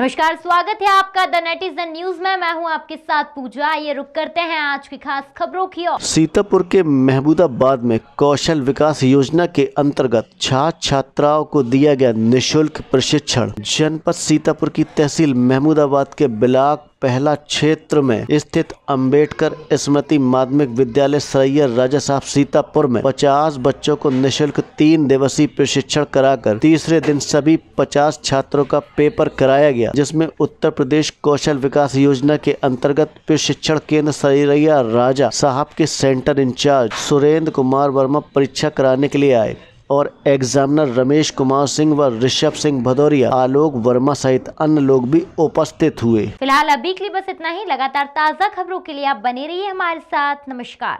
नमस्कार स्वागत है आपका द नेटिजन न्यूज में मैं हूं आपके साथ पूजा ये रुक करते हैं आज की खास खबरों की ओर सीतापुर के महबूदाबाद में कौशल विकास योजना के अंतर्गत छात्र छात्राओं को दिया गया निशुल्क प्रशिक्षण जनपद सीतापुर की तहसील महमूदाबाद के ब्लॉक पहला क्षेत्र में स्थित अंबेडकर स्मृति माध्यमिक विद्यालय सरैयर राजा साहब सीतापुर में 50 बच्चों को निशुल्क तीन दिवसीय प्रशिक्षण कराकर तीसरे दिन सभी 50 छात्रों का पेपर कराया गया जिसमें उत्तर प्रदेश कौशल विकास योजना के अंतर्गत प्रशिक्षण केंद्र सरैया राजा साहब के सेंटर इंचार्ज सुरेंद्र कुमार वर्मा परीक्षा कराने के लिए आए और एग्जामिनर रमेश कुमार सिंह व ऋषभ सिंह भदौरिया आलोक वर्मा सहित अन्य लोग भी उपस्थित हुए फिलहाल अभी के लिए बस इतना ही लगातार ताज़ा खबरों के लिए आप बने रहिए हमारे साथ नमस्कार